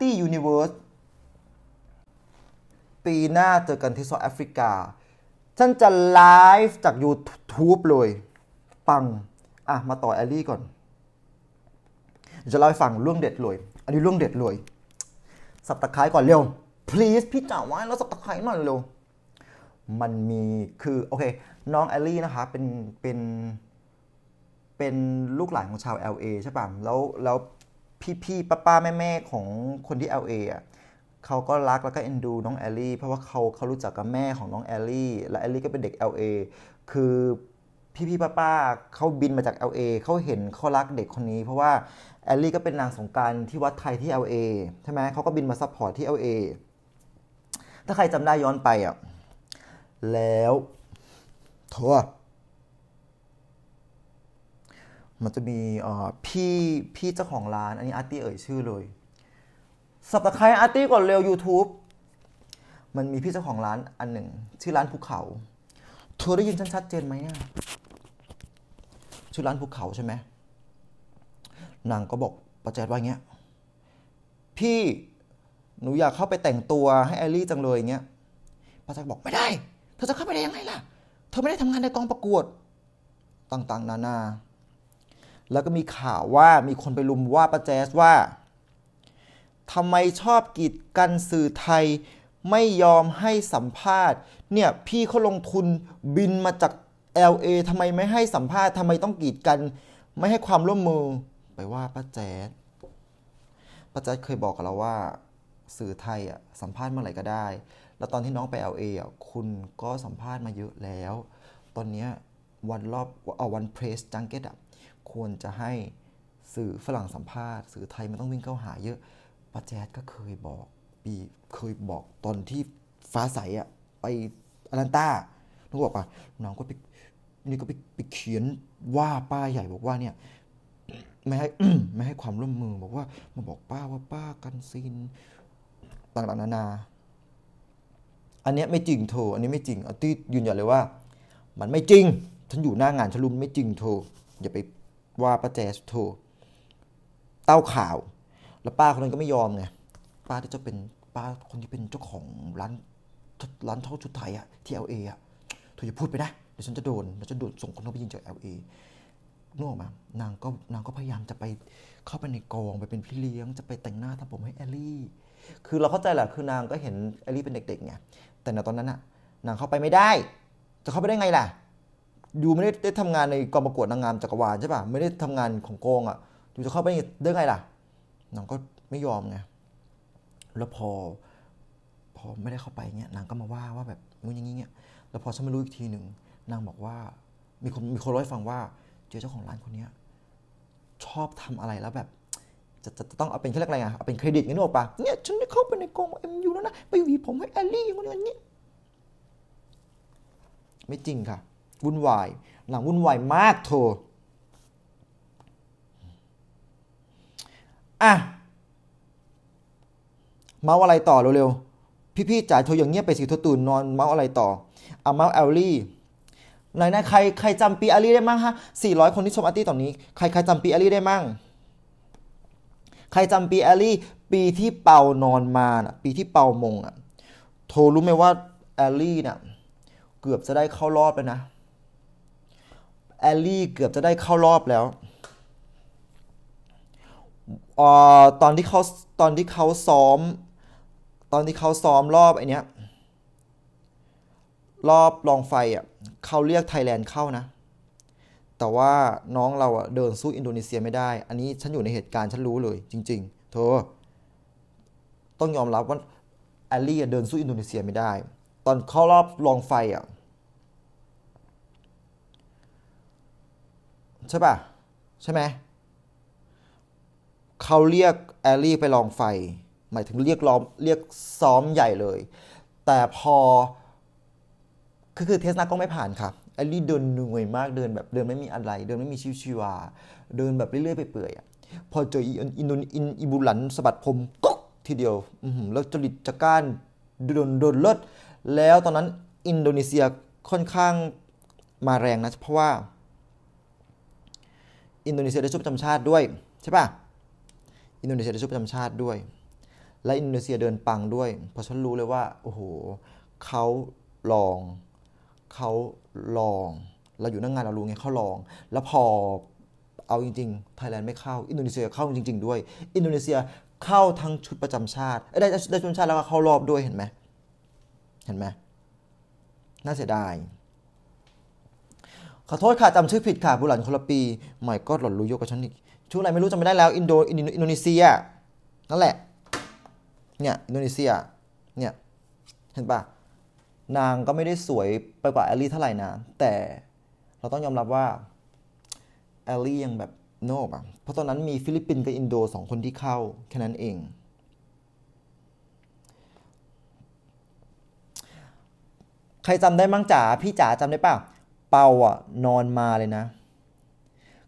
ตี้ยูนิเวิร์สปีหน้าเจอกันที่โซแอฟริกาฉันจะไลฟ์จาก YouTube เลย ปัง อ่ะ มาต่อแอลลี่ก่อน จะเล่าให้ฟังเรื่องเด็ดเลยอันนี้เรื่องเด็ดเลยสับตะไคร้ก่อนเร็ว please พี่จ๋าไว้แล้วสับตะไคร้หน่อยเร็วมันมีคือโอเคน้องแอลลี่นะคะเป็นเป็นเป็นลูกหลานของชาว LA ใช่ป่ะแล้วแล้วพี่ๆ ป้าๆ แม่ๆ ของคนที่ LA อ่ะเขาก็รักแล้วก็เอ็นดูน้องแอลลี่ เพราะว่าเขาเขารู้จักกับแม่ของน้องแอลลี่และแอลลี่ก็เป็นเด็ก LA คือพี่ๆ ป้าๆเขาบินมาจาก LA เขาเห็นเขารักเด็กคนนี้เพราะว่าแอลลี่ก็เป็นนางสงการที่วัดไทยที่ LA ใช่ไหมเขาก็บินมาซัพพอร์ตที่ LA ถ้าใครจำได้ย้อนไปอ่ะแล้วโทษมันจะมีพี่พี่เจ้าของร้าน อันนี้อาร์ตี้เอ่ยชื่อเลยสับตะไคร้อาร์ตี้ก่อนเร็ว YouTube มันมีพี่เจ้าของร้านอันหนึ่งชื่อร้านภูเขา เธอได้ยินชัดเจนไหมอ่ะชื่อร้านภูเขาใช่ไหม นางก็บอกประแจดว่าเงี้ย พี่หนูอยากเข้าไปแต่งตัวให้แอลลี่จังเลยเงี้ยประแจดบอกไม่ได้ เธอจะเข้าไปได้ยังไงล่ะ เธอไม่ได้ทำงานในกองประกวดต่างๆ นานานาแล้วก็มีข่าวว่ามีคนไปลุมว่าป้าแจ๊สว่าทำไมชอบกีดกันสื่อไทยไม่ยอมให้สัมภาษณ์เนี่ยพี่เขาลงทุนบินมาจาก LA ทำไมไม่ให้สัมภาษณ์ทำไมต้องกีดกัน ไม่ให้ความร่วมมือไปว่าป้าแจ๊ดป้าแจ๊ดเคยบอกกับเราว่าสื่อไทยอ่ะสัมภาษณ์เมื่อไหร่ก็ได้ แล้วตอนที่น้องไป LA อ่ะคุณก็สัมภาษณ์มาเยอะแล้ว ตอนนี้วันรอบเอาวันเพรสจังเก็ตอ่ะควรจะให้สื่อฝรั่งสัมภาษณ์สื่อไทย มันต้องวิ่งเข้าหาเยอะปะแจ๊ดก็เคยบอกปีเคยบอกตอนที่ฟ้าใสอะไปอลันตานองบอกป่ะ น้องก็ไปนี่ก็ไปไปเขียนว่าป้าใหญ่ บอกว่า เนี่ย ไม่ให้ไม่ให้ความร่วมมือ บอกว่ามาบอกป้าว่า ป้ากันซินต่างๆ นานา อันนี้ไม่จริงโท อันนี้ไม่จริงออตี้ยืนยันเลยว่า มันไม่จริง ฉันอยู่หน้างานฉันรู้ไม่จริงโทอย่าไปว่าป้าแจ๊สถูกเต้าข่าว แล้วป้าคนนั้นก็ไม่ยอมไงป้าที่จะเป็นป้าคนที่เป็นเจ้าของร้านร้านท่องชุดไทยอะที่เอลเออะถูอย่าพูดไปนะเดี๋ยวฉันจะโดนเดี๋ยวจะโดนส่งคนเข้าไปยิงจากเอลเอน่นออกมานางก็นางก็พยายามจะไปเข้าไปในกองไปเป็นพี่เลี้ยงจะไปแต่งหน้าทำผมให้แอลลี่ คือเราเข้าใจแหละคือนางก็เห็นแอลลี่เป็นเด็กๆไงแต่ในตอนนั้นอะนางเข้าไปไม่ได้ จะเข้าไปได้ไงล่ะยูไม่ได้ได้ทำงานในกองประกวดนางงามจักรวาลใช่ป่ะไม่ได้ทำงานของโกงอะ่ะยูจะเข้าไปได้ไงล่ะนางก็ไม่ยอมไงแล้วพอ พอไม่ได้เข้าไปเงี้ยนางก็มาว่าว่าแบบมู้นอย่างงี้เงี้ยแล้วพอฉันมารู้อีกทีหนึ่งนางบอกว่า มีคนมีคนร้อยฟังว่า เจอเจ้าของร้านคนเนี้ยชอบทำอะไรแล้วแบบ จะจะจะต้องเอาเป็นแค่อะไร่ะเอาเป็นเครดิตเงี้ยนรกอปกปะเนี่ยฉันได้เข้าไปในกองเอ็มยูแล้วนะไปหวีผมให้แอลลี่อย่างเงี้ยไม่จริงค่ะวุ่นวายหลังวุ่นวายมากโทอะเมาอะไรต่อเร็วๆพี่ๆจ่ายโทออย่างเงียบไปสิโทรตื่นนอนเมาอะไรต่ออะเมาแอลลี่ไหนนะใคร ใครจำปีอาลีได้มั้งฮะสี่ร้อยคนที่ชมอาร์ตี้ตอนนี้ ใคร ใครจำปีอาลีได้มั้งใครจำปีอาลีปีที่เปานอนมาะปีที่เปามงอ่ะโทรรู้ไหมว่าแอลลี่นี่ยเกือบจะได้เข้ารอบไลนะแอลลี่เกือบจะได้เข้ารอบแล้วออตอนที่เขาตอนที่เขาซ้อม ตอนที่เขาซ้อมรอบไอเนี้ย รอบลองไฟอ่ะเขาเรียกไทยแลนด์เข้านะ แต่ว่าน้องเราอ่ะเดินสู้อินโดนีเซียไม่ได้ อันนี้ฉันอยู่ในเหตุการณ์ฉันรู้เลยจริงๆเธอต้องยอมรับว่าแอลลี่เดินสู้อินโดนีเซียไม่ได้ ตอนเข้ารอบลองไฟอ่ะใช่ป่ะ ใช่ไหมเขาเรียกแอลลี่ไปลองไฟ หมายถึงเรียกล้อมเรียกซ้อมใหญ่เลย แต่พอคือคือเทสนาก็ไม่ผ่านค่ะแอลลี่เดินหน่วยมากเดิน แบบเดินไม่มีอะไร เดินไม่มีชีวชีวา เดินแบบเรื่อยๆไปเปื่อยพอเจออินอินอิบุลันสะบัดผมก็ทีเดียวแล้วจริตจักรานโดนโดนลด แล้วตอนนั้นอินโดนีเซียค่อนข้างมาแรงนะ เพราะว่าอินโดนีเซียได้ชุดประจำชาติด้วยใช่ปะอินโดนีเซียได้ชุดประจำชาติด้วย และอินโดนีเซียเดินปังด้วยเพราะฉันรู้เลยว่าโอ้โหเขาลองเขาลอง เราอยู่นั่งงานเรารู้ไงเขาลองแล้วพอเอาจริงๆไทยแลนด์ไม่เข้าอินโดนีเซียเข้าจริงๆด้วย อินโดนีเซียเข้าทั้งชุดประจำชาติได้ได้ชุดประจำชาติแล้วก็เข้ารอบด้วยเห็นไหมเห็นไหมน่าเสียดายขอโทษค่ะจำชื่อผิดค่ะ บุหลันคนละปีหม่ก็หลอนรู้ยกกับฉันอีกชื่ออะไรไม่รู้จำไม่ได้แล้ว อินโดอินโดนีเซียนั่นแหละเนี่ยอินโดนีเซียเนี่ยเห็นปะนางก็ไม่ได้สวยไปกว่า แอลลี่เท่าไหร่นะ แต่เราต้องยอมรับว่า แอลลี่ยังแบบโนบ่ะ เพราะตอนนั้นมีฟิลิปปินส์กับอินโดสองคนที่เข้าแค่นั้นเอง ใครจำได้มั้งจ๋าพี่จ๋าจำได้ป่าเปาอ่ะนอนมาเลยนะ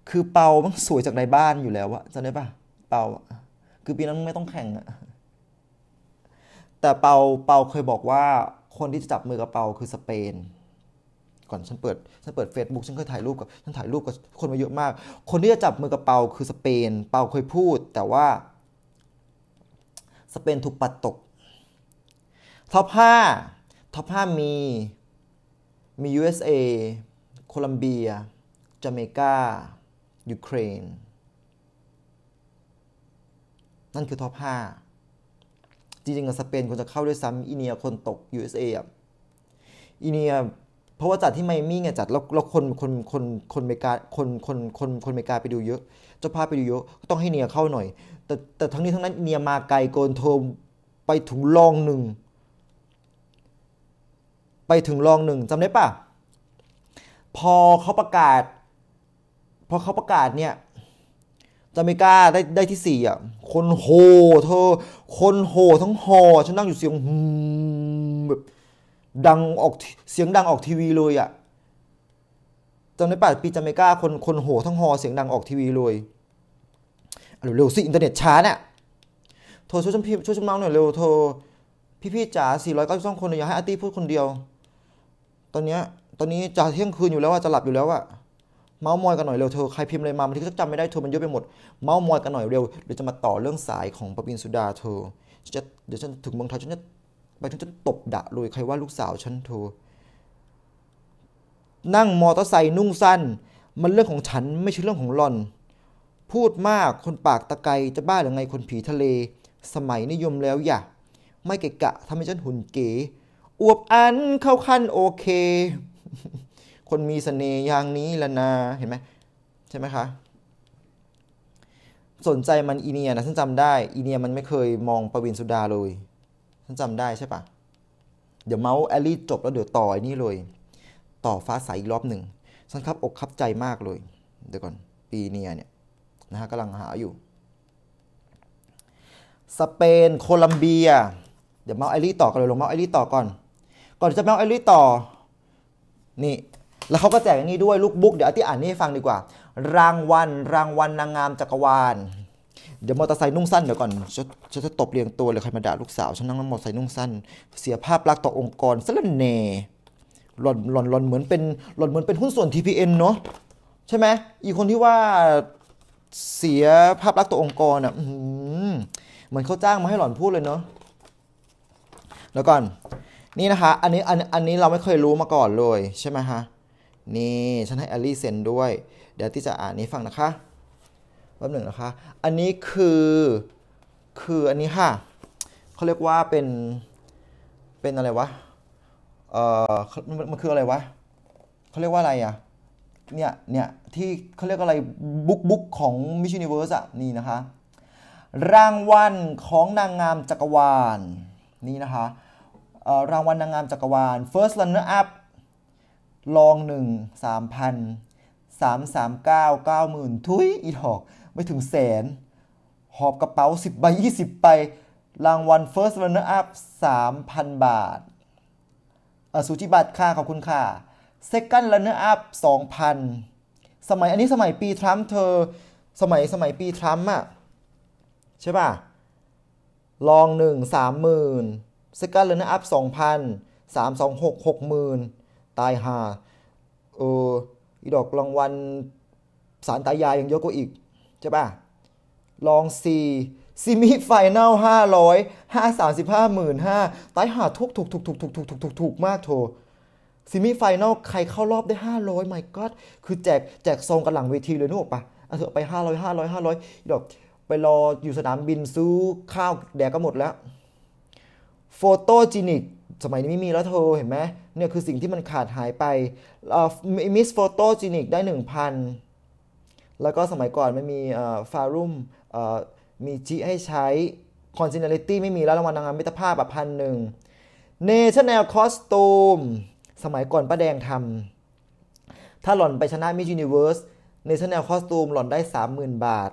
คือเปามันสวยจากในบ้านอยู่แล้วอะจำได้ปะเปาอะคือปีนั้นไม่ต้องแข่งอะแต่เปาเปาเคยบอกว่า คนที่จะจับมือกับเปาคือสเปน ก่อนฉันเปิดฉันเปิด Facebook ฉันเคยถ่ายรูปกับฉันถ่ายรูปกับคนมาเยอะมาก คนที่จะจับมือกับเปาคือสเปน เปาเคยพูดแต่ว่าสเปนถูกปัดตกท็อปห้าท็อปห้ามีมี USA โคลัมเบีย จาเมกา ยูเครน นั่นคือท็อป5จริงๆกับสเปนควรจะเข้าด้วยซ้ำอินเนียคนตก USA อ่ะอิเนีย เพราะว่าจัดที่ไมมี่ไงจัด แล้วแล้วคนคนคนคนเมกาคนคนคนคนเมกาไปดูเยอะเจ้าภาพไปดูเยอะ ก็ต้องให้เนียเข้าหน่อย แต่แต่ทั้งนี้ทั้งนั้นเนียมาไกลโกนโทมไปถึงรองหนึ่ง ไปถึงรองหนึ่งจำได้ปะพอเขาประกาศพอเขาประกาศเนี่ยจาเมกาได้ได้ที่สี่อ่ะคนโหเธอคนโหทั้งหอฉันนั่งอยู่เสียงแบบดังออกเสียงดังออกทีวีเลยอ่ะจำได้ป่ะปีจาเมกาคนคนโหทั้งหอเสียงดังออกทีวีเลยเร็วสิ อินเทอร์เน็ตช้า เนี่ย โทรช่วยชันพี่ช่วยชันเมาหน่อยเร็วโทรพี่่จ๋า492คนอยากให้อาร์ตี้พูดคนเดียว ตอนเนี้ยตอนนี้จะเที่ยงคืนอยู่แล้วว่าจะหลับอยู่แล้วว่าเมาส์มอยกันหน่อยเร็วเธอใครพิมพ์อะไรมาบางทีก็จำไม่ได้เธอมันเยอะไปหมด เมาส์มอยกันหน่อยเร็วเดี๋ยวจะมาต่อเรื่องสายของปปินสุดาเธอจะเดี๋ยวฉันถึงเมืองไทยฉันจะไปฉันจะตบดะเลยใครว่าลูกสาวฉันเธอ นั่งมอเตอร์ไซค์นุ่งสั้น มันเรื่องของฉันไม่ใช่เรื่องของหล่อน พูดมากคนปากตะไกจะบ้าหรือไงคนผีทะเล สมัยนิยมแล้วอย่าไม่เกะกะทำให้ฉันหุ่นเก๋ อวบอันเข้าขั้นโอเคคนมีสเสน่ห์อย่างนี้ละนาเห็นไหมใช่ไหมคะสนใจมันอีเนียนะฉันจำได้อีเนียมันไม่เคยมองประวินสุดาเลยฉันจำได้ใช่ปะเดี๋ยวเมาส์แอลลี่จบแล้วเดี๋ยวต่อไอ้นี่เลย ต่อฟ้าใสอีกรอบหนึ่งฉันครับอกครับใจมากเลยเดี๋ยวก่อนปีเนียเนี่ยนะฮะกำลังหาอยู่ สเปนโคลัมเบีย เดี๋ยวเมาส์แอลลี่ต่อกันเลยลงเมาส์แอลลี่ต่อก่อน ก่อนจะเมาส์แอลลี่ต่อนี่ แล้วเขาก็แจกอนี้ด้วยลูกบุ๊กเดี๋ยวอธิอ่านนี่ให้ฟังดีกว่า รางวัลรางวัลนางงามจักรวาล เดี๋ยวมอเตอร์ไซค์นุ่งสั้นเดี๋ยวก่อนฉันจะตบเรียงตัวเลยใครมาด่าลูกสาวฉันนั่งมอเตอร์ไซค์นุ่งสั้น เสียภาพลักษณ์ต่อองค์กรสละนเนหล่อนหล่อนหล่อนเหมือนเป็นหล่อนเหมือนเป็นหุ้นส่วน t p ีเนาะใช่ไหมอีคนที่ว่าเสียภาพลักษณ์ต่อองค์กรอ่ะเหมือนเขาจ้างมาให้หล่อนพูดเลยเนาะแล้วก่อนนี่นะคะ อันนี้อันอันนี้ เราไม่เคยรู้มาก่อนเลย ใช่ไหมฮะนี่ ฉันให้อลลี่เซ็นด้วย เดี๋ยวที่จะอ่านนี้ฟังนะคะ แป๊บหนึ่งนะคะ อันนี้คือ คือ อันนี้ค่ะเขาเรียกว่าเป็น เป็นอะไรวะ เออมันคืออะไรวะเขาเรียกว่าอะไรอ่ะ เนี่ยเนี่ยที่เขาเรียกอะไร บุ๊กบุ๊กของมิชชันนิเวิร์สอ่ะนี่นะคะ รางวัลของนางงามจักรวาล นี่นะคะรางวัลนางงามจักรวาล First Runner Up รองหนึ่งสามพันสามสามเก้าเก้าหมื่นทุยอีทอก ไม่ถึงแสน หอบกระเป๋าสิบใบยี่สิบไป รางวัล First Runner Up สามพันบาทสุจิบัตรค่ะขอบคุณค่ะ Second Runner Up สองพันสมัยอันนี้สมัยปีทรัมป์เธอสมัยสมัยปีทรัมป์อะใช่ป่ะรองหนึ่งสามหมื่นสกัดเลยนะอัพสองพันสามสองหกหกหมื่นตายหาเออ อีดอกรางวัลสารตายายยังเยอะกว่าอีก ใช่ป่ะลองสีซีมิไฟแนลห้าร้อยห้าสามสิบห้าหมื่นห้าตายหาทุกถูกถูกถูกถูกถูกถูกถูกถูกมากโถ ซีมิไฟแนลใครเข้ารอบได้ห้าร้อยไม์ก็คือแจก แจกซองกันหลังเวทีเลยนึกออกปะเอาเถอะไปห้าร้อยห้าร้อยห้าร้อยดอกไปรออยู่สนามบินซื้อข้าวแดกก็หมดแล้วโฟโตจินิกสมัยนี้ไม่มีแล้วเธอเห็นไหมเนี่ยคือสิ่งที่มันขาดหายไปมิสโฟโตจินิกได้ 1,000 แล้วก็สมัยก่อนไม่มีฟารุ่มมีจีให้ใช้คอนซิเนลิตี้ไม่มีแล้วรางวัลนางงามมิตรภาพแบบพันหนึ่งเนชั่นแนลคอสตูมสมัยก่อนป้าแดงทำถ้าหล่อนไปชนะมิจูนิเวิร์สเนชั่นแนลคอสตูมหล่อนได้ 30,000 บาท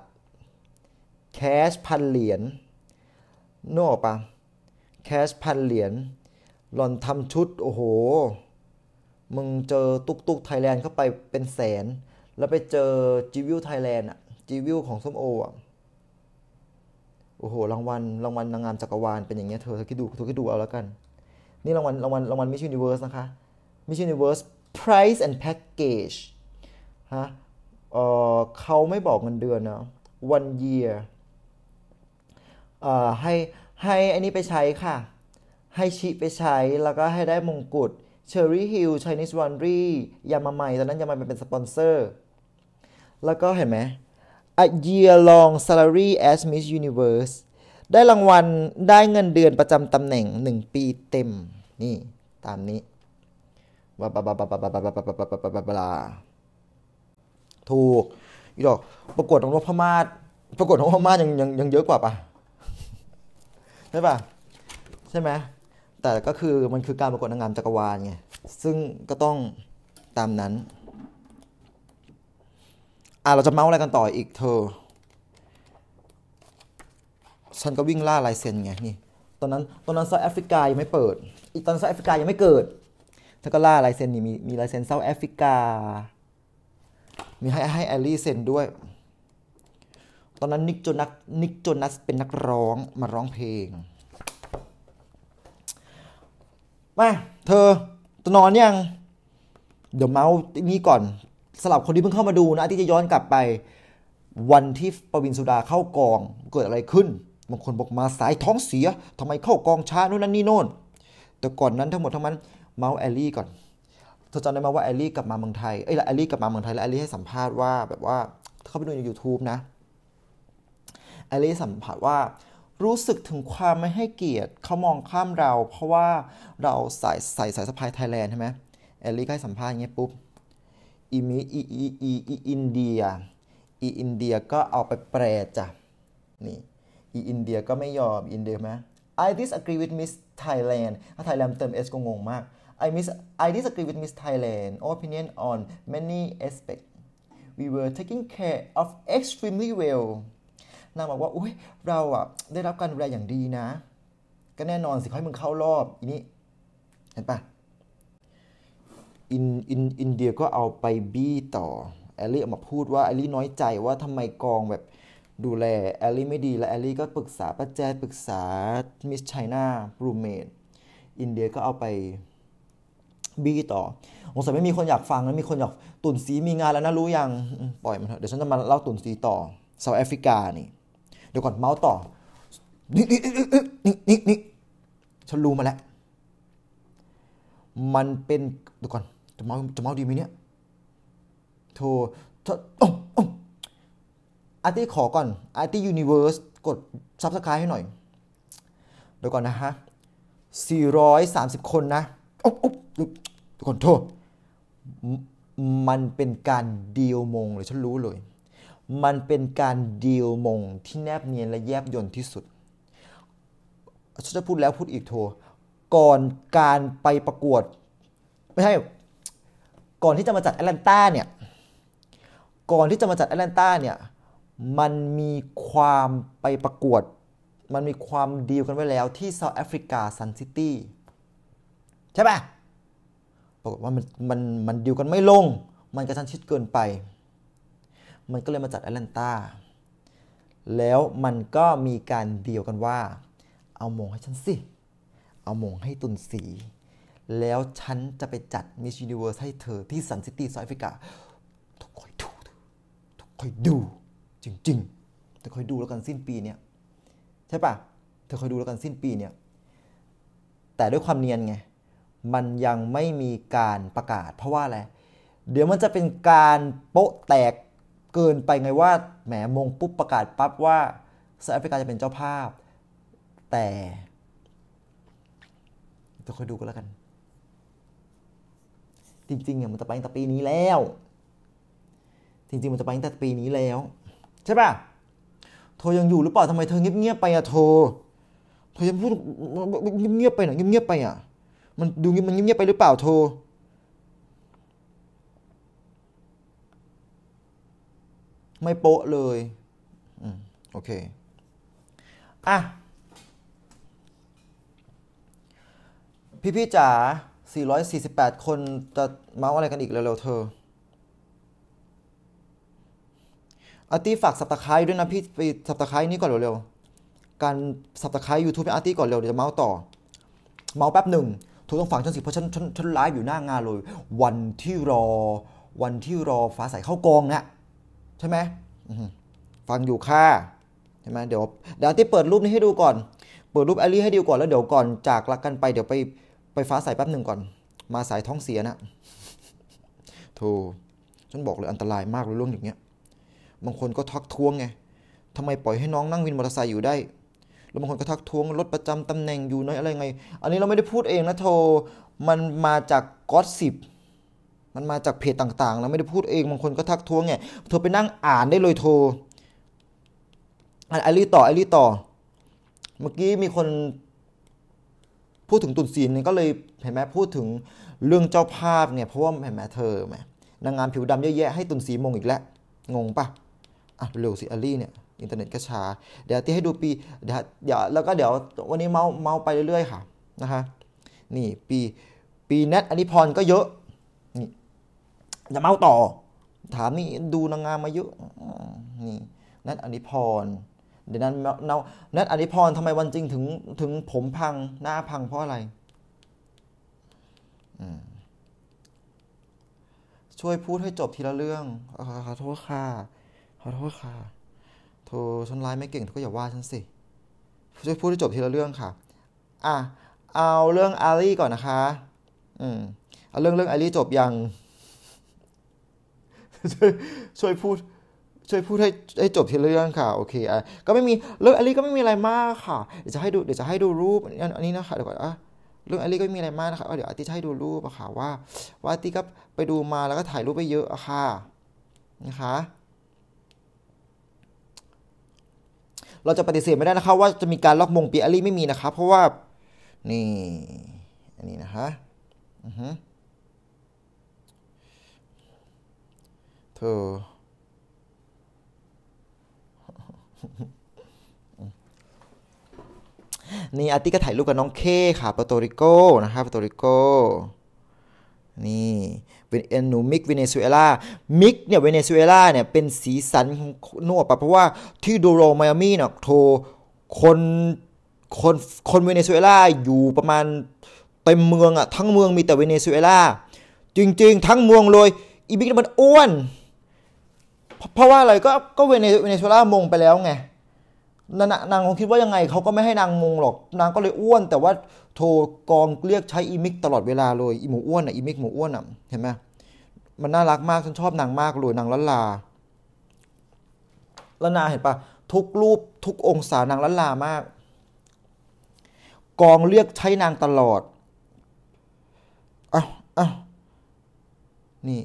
แคชพันเหรียญนึกออกปะแคชพันเหรียญหล่อนทำชุด โอ้โห มึงเจอตุกตุกไทยแลนด์เข้าไปเป็นแสน แล้วไปเจอจีวิวไทยแลนด์อ่ะจีวิวของส้มโออ่ะโอ้โห รางวัล รางวัลนางงามจักรวาล เป็นอย่างเงี้ยเธอเธอคิดดูเธอคิดดูเอาแล้วกัน นี่รางวัล รางวัล รางวัลมิชชันนิเวิร์สนะคะ มิชชันนิเวิร์สไพรซ์แอนด์แพ็กเกจฮะเออเขาไม่บอกเงินเดือนนะ one year เออให้ให้อันนี้ไปใช้ค่ะ ให้ชิไปใช้แล้วก็ให้ได้มงกุฎเชอร์รี่ฮิลไชนิสวันรียามาใหม่ ตอนนั้นยามามเป็นสปอนเซอร์ แล้วก็เห็นไหม A year long salary as Miss Universe ได้รางวัลได้เงินเดือนประจำตำแหน่ง 1 ปีเต็ม นี่ ตามนี้บาบาบาบาบาบาบาบาบาบาบาบาบาถูกอีดอกประกวดนาองาพมาศประกวดาบองพมาบยังยังยังเยอะกว่าปะใช่ป่ะใช่ไหมแต่ก็คือมันคือการประกวดนางงามจักรวาลไงซึ่งก็ต้องตามนั้นอ่ะเราจะเมาส์อะไรกันต่ออีกเธอ ฉันก็วิ่งล่าลายเซ็นไงนี่ตอนนั้นตอนนั้นเซาท์แอฟริกายังไม่เปิด อีกตอนเซาท์แอฟริกายังไม่เกิดฉันก็ล่าลายเซ็นนี่มีมีลายเซ็นเซาท์แอฟริกา มีให้ให้แอลลี่เซ็นด้วยตอนนั้นนิกโจนัสนิกโจนัสเป็นนักร้องมาร้องเพลงมาเธอจะนอนยังเดี๋ยวเมาส์นี้ก่อนสลับคนที่เพิ่งเข้ามาดูนะที่จะย้อนกลับไปวันที่ปวินสุดาเข้ากองเกิดอะไรขึ้นบางคนบอกมาสายท้องเสีย ทำไมเข้ากองช้านู่นนั่นนี่โน่นแต่ก่อนนั้นทั้งหมดทั้งนั้นเมาส์แอลลี่ก่อนเธอจำได้ไหมว่าแอลลี่กลับมาเมืองไทยเอ้ยแอลลี่กลับมาเมืองไทยแล้วแอลลี่ให้สัมภาษณ์ว่าแบบว่าเข้าไปดูในยูทูบนะอลลี่สัมผัสว่ารู้สึกถึงความไม่ให้เกียรติ เขามองข้ามเราเพราะว่าเราใส่ใส่ใสายสะพายไทยแลนด์ใช่ไหมเอลี่ก็ให้สัมภาษณ์อย่างเงี้ยปุ๊บอีมิอีอีอีอีอินเดียอีอินเดียก็เอาไปแปลจ้ะนี่อีอินเดียก็ไม่ยอมอินเดียไหม I disagree with Miss Thailand ถ้าไทยแลนด์เติม S ก็งงมาก I miss I disagree with Miss Thailand opinion on many aspects we were taking care of extremely well นางบอกว่า อุ้ยเราอ่ะ ได้รับการดูแลอย่างดีนะ ก็แน่นอนสิขให้มึงเข้ารอบอีนี้ เห็นปะอินอินอินเดียก็เอาไปบี้ต่อ แอลลี่ออกมาพูดว่าแอลลี่น้อยใจว่าทำไมกองแบบดูแล แอลลี่ไม่ดี และแอลลี่ก็ปรึกษาป้าแจปรึกษามิสไชน่ารูเมดอินเดียก็เอาไปบี้ต่อสงสัยไม่มีคนอยากฟังแล้ว มีคนอยากตุนสีมีงานแล้วนะรู้ยังปล่อยมันเถอะเดี๋ยวฉันจะมาเล่าตุนสีต่อเซาทแอฟริกานี่ดี๋ยวก่อน เมาส์ต่อนี่นี่นี่นี่นี่ฉันรู้มาแล้ว มันเป็นเดี๋ยวก่อนจะเมาส์จะเมาส์ดีไหมเนี่ยโทรอาร์ตี้ขอก่อนอาร์ตี้ยูนิเวอร์ส กดซับสไครต์ให้หน่อย เดี๋ยวก่อนนะฮะ 430 คนนะโอุ๊บอุ๊บเดี๋ยวก่อนโทษมันเป็นการดีลมงเลยฉันรู้เลยมันเป็นการดีลมงที่แนบเนียน และแยบยนที่สุด ฉันจะพูดแล้วพูดอีกโท ก่อนการไปประกวดไม่ใช่ก่อนที่จะมาจัดแอตแลนตาเนี่ย ก่อนที่จะมาจัดแอตแลนตาเนี่ย มันมีความไปประกวด มันมีความดีลกันไว้แล้วที่เซาท์แอฟริกาซันซิตี้ใช่ปะปรากฏว่ามันมันมันดีลกันไม่ลง มันกระชั้นชิดเกินไปมันก็เลยมาจัดแอตแลนตาแล้วมันก็มีการเดียวกันว่า เอามงให้ฉันสิ เอามงให้ตุนสี แล้วฉันจะไปจัดมิชชินิเวิร์สให้เธอ ที่ซันซิตี้ซอทฟิกาทุกคนดูทุกคนดู จริงๆเธอคอยดูแล้วกันสิ้นปีเนี่ยใช่ปะ เธอคอยดูแล้วกันสิ้นปีเนี่ยแต่ด้วยความเนียนไง มันยังไม่มีการประกาศ เพราะว่าอะไรเดี๋ยวมันจะเป็นการโปะแตกเกินไปไงว่าแหมมงปุ๊บประกาศปั๊บว่าเซาท์แอฟริกาจะเป็นเจ้าภาพ แต่ จะคอยดูก็แล้วกัน จริงๆเนี่ยมันจะไปตั้งแต่ปีนี้แล้ว จริงๆมันจะไปตั้งแต่ปีนี้แล้ว ใช่ป่ะ โทยังอยู่หรือเปล่าทำไมเธอเงียบๆไปอะโทโเธอยังพูดเงียบๆไปหน่อยเงียบๆไปอะมันดูมันเงียบๆไปหรือเปล่าโทไม่โป๊ะเลยอโอเค อ่ะ พี่พี่จ๋า448 คนจะเมาอะไรกันอีกเร็วๆเธอ อาร์ตี้ฝากสับตะไคร้ด้วยนะพี่ไปสับตะไคร้นี่ก่อนเร็วๆ การสับตะไคร้ยูทูบเป็นอาร์ตี้ก่อนเร็วเดี๋ยวจะเมาต่อ เมาแป๊บหนึ่งถูกต้องฝังฉันสิเพราะฉันฉันฉันไลฟ์อยู่หน้างานเลย วันที่รอวันที่รอฟ้าใสเข้ากองนะช่ไหม ฟังอยู่ค่าใช่ไหมเดี๋ยวเดี๋ยวที่เปิดรูปนี้ให้ดูก่อน เปิดรูปแอลลี่ให้ดูก่อนแล้วเดี๋ยวก่อนจากรักกันไปเดี๋ยวไปไปฟ้าใส่แป๊บหนึ่งก่อน มาสายท้องเสียนะโธ่ฉันบอกเลยอันตรายมากเลยเรื่องอย่างเงี้ย บางคนก็ทักท้วงไงทำไมปล่อยให้น้องนั่งวินมอเตอร์ไซค์อยู่ได้ แล้วบางคนก็ทักท้วงรถประจำตำแหน่งอยู่น้อยอะไรไง อันนี้เราไม่ได้พูดเองนะโธมันมาจากก๊อตสิบมันมาจากเพจต่างๆเราไม่ได้พูดเองบางคนก็ทักท้วงไงเธอไปนั่งอ่านได้เลยโทรไอรีต่อไอรีต่อ เมื่อกี้มีคนพูดถึงตุนซีนี่ก็เลยเห็นไหมพูดถึงเรื่องเจ้าภาพเนี่ยเพราะว่าเห็นไหมเธอไหมนางงามผิวดำเยอะแยะให้ตุนสีมงอีกแล้วงงปะอ่ะ เร็วสิอลี่เนี่ยอินเทอร์เน็ตก็ช้าเดี๋ยวที่ให้ดูปีเดี๋ยวเดี๋ยวแล้วก็เดี๋ยววันนี้เมาเมาไปเรื่อยๆค่ะนะคะนี่ปีปีแนทอันิพรก็เยอะจะเมาต่อ ถามนี่ดูนางงามมาเยอะนี่ นัทอนิพรเดี๋ยวนั้นเรานัทอนิพรทำไมวันจริงถึง ถึงผมพังหน้าพังเพราะอะไรช่วยพูดให้จบทีละเรื่องขอโทษค่ะขอโทษค่ะ โทรฉันร้ายไม่เก่งก็อย่าว่าฉันสิ ช่วยพูดให้จบทีละเรื่องค่ะ อ่ะเอาเรื่องอารีก่อนนะคะ อืมเอาเรื่องเรื่องอารีจบยังช่วยพูดช่วยพูดให้ให้จบทีละเรื่องค่ะโอเคอ่ะก็ไม่มีเรื่องอลี่ก็ไม่มีอะไรมากค่ะ เดี๋ยวจะให้ดูเดี๋ยวจะให้ดูรูปอันนี้นะคะเดี๋ยวก่อนอ่ะเรื่องอลี่ก็ไม่มีอะไรมากนะคะเดี๋ยวอาทิจะให้ดูรูปอะค่ะว่า ว่าที่ก็ไปดูมาแล้วก็ถ่ายรูปไปเยอะอะค่ะ นะคะ เราจะปฏิเสธไม่ได้นะคะว่าจะมีการล็อกมงปีอลี่ไม่มีนะคะเพราะว่านี่ อันนี้นะคะอือฮึเธอนี่อาติก็ถ่ายรูปกับน้องเคค่ะปาโตริโกนะครับปาโตริโกนี่เ็นนูมิกเวเนซุเอลา มิกเนี่ยเวเนซุเอลาเนี่ยเป็นสีสันของนวดปะเพราะว่าที่ดูโรมายอามี่เนี่ยโท คนคน คนเวเนซุเอลาอยู่ประมาณเต็มเมืองอะทั้งเมืองมีแต่เวเนซุเอลา จริงๆ ทั้งเมืองเลย อีบิกมันอ้วนเพราะว่าอะไรก็ก็เวเนเซุเอลามงไปแล้วไงนางคงคิดว่ายังไงเขาก็ไม่ให้นางมงหรอก นางก็เลยอ้วน แต่ว่าโทรกองเรียกใช้อีมิกตลอดเวลาเลย อีหมูอ้วนอ่ะอีมิกหมูอ้วนอ่ะเห็นไหมมันน่ารักมากฉันชอบนางมากเลยนางละลาละนาเห็นปะทุกรูปทุกองศานางละลามาก กองเรียกใช้นางตลอดอ้าวอ้าวนี่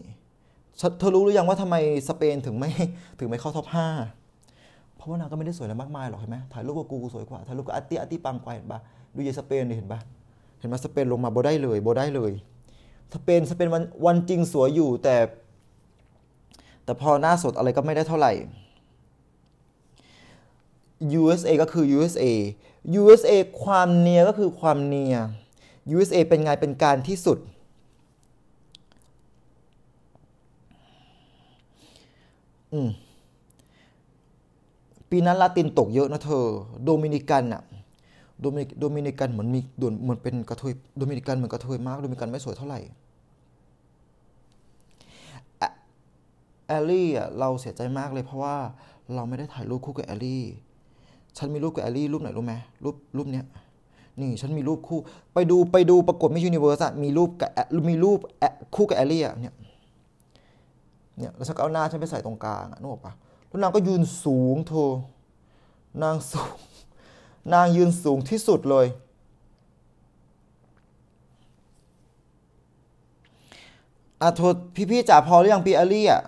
เธอรู้หรือยังว่าทำไมสเปนถึงไม่ถึงไม่เข้าท็อปห้าเพราะว่านางก็ไม่ได้สวยอะไรมากมายหรอกเห็นไหมถ่ายรูปกับกูสวยกว่าถ่ายรูปกับอาตี้อาตี้ปังกว่าเห็นปะดูเยสเปนเห็นปะเห็นไหมสเปนลงมาโบได้เลยโบได้เลยสเปนสเปนวันวันจริงสวยอยู่แต่ แต่พอหน้าสดอะไรก็ไม่ได้เท่าไหร่ USA ก็คือ USA USA ความเนียก็คือความเนีย USA เป็นไงเป็นการที่สุดอืมปีนั้นลาตินตกเยอะนะเธอ โดมินิกันอะโดมิโดมินิกันเหมือนมีด่วนเหมือนเป็นกระเทยโดมินิกันเหมือนกระเทยมากโดมินิกันไม่สวยเท่าไหร่แอลลี่อะเราเสียใจมากเลย เพราะว่าเราไม่ได้ถ่ายรูปคู่กับแอลลี่ ฉันมีรูปกับแอลลี่ รูปไหน รู้ไหมรูปรูปเนี้ยนี่ฉันมีรูปคู่ ไปดูไปดูประกวดมิชยูนิเวอร์สอะมี รูปกับมีรูปคู่กับแอลลี่อะเนี่ยเนี่ยแล้วฉันก็เอาหน้าฉันไปใส่ตรงกลางอะนึกออกปะแล้วนางก็ยืนสูงเธอนางสูงนางยืนสูงที่สุดเลยอ่ะโทษพี่่จ๋าพอหรือยังปีอารี่อ่ะ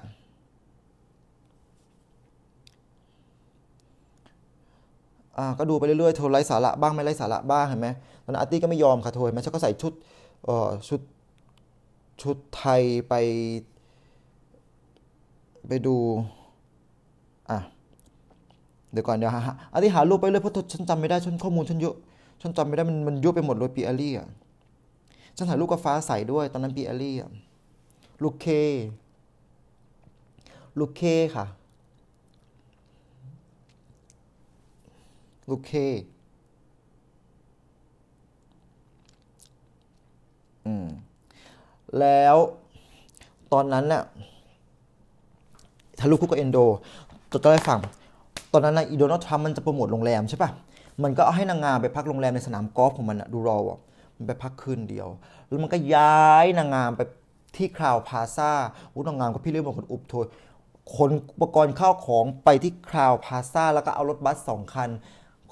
อ่าก็ดูไปเรื่อยๆเธอไร้สาระบ้างไม่ไร้สาระบ้างเห็นไหมตอนนั้นอาร์ตี้ก็ไม่ยอมค่ะเธอเห็นไหมฉันก็ใส่ชุดเอ่อชุดชุดไทยไปไปดู อ่ะ เดี๋ยวก่อนเดี๋ยวหาอธิหารูปไปเลยเพราะฉันจำไม่ได้ฉันข้อมูลฉันเยอะฉันจำไม่ได้มันมันยุบไปหมดเลยปีอารี่อ่ะ ฉันถ่ายรูปกับฟ้าใสด้วยตอนนั้นปีอารี่อ่ะ ลูกเค ลูกเคค่ะ ลูกเค อืม แล้วตอนนั้นเนี่ยทะลุคุกกับเอนโดจะเล่อไป้ฟัง ตอนนั้นนะอีโดนัลด์ทรัมป์มันจะโปรโมทโรงแรมใช่ปะมันก็เอาให้นางงามไปพักโรงแรมในสนามกอล์ฟของมันอะดูรอวะมันไปพักคืนเดียวแล้วมันก็ย้ายนางงามไปที่คราวพาซาอุ้นางงามก็พี่เรื่องบอกคนอุบโทยขนอุปกรณ์ข้าวของไปที่คราวพาซาแล้วก็เอารถบัสสองคัน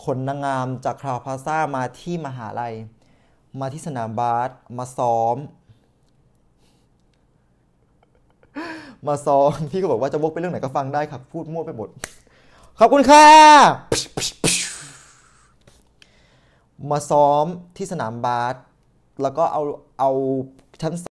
ขนนางงามจากคราวพาซามาที่มหาลัย มาที่สนามบาส มาซ้อมมาซองพี่ก็บอกว่าจะวกไปเรื่องไหนก็ฟังได้ครับพูดมั่วไปหมด ขอบคุณค่ะ มาซ้อมที่สนามบาสแล้วก็เอา เอา ชั้น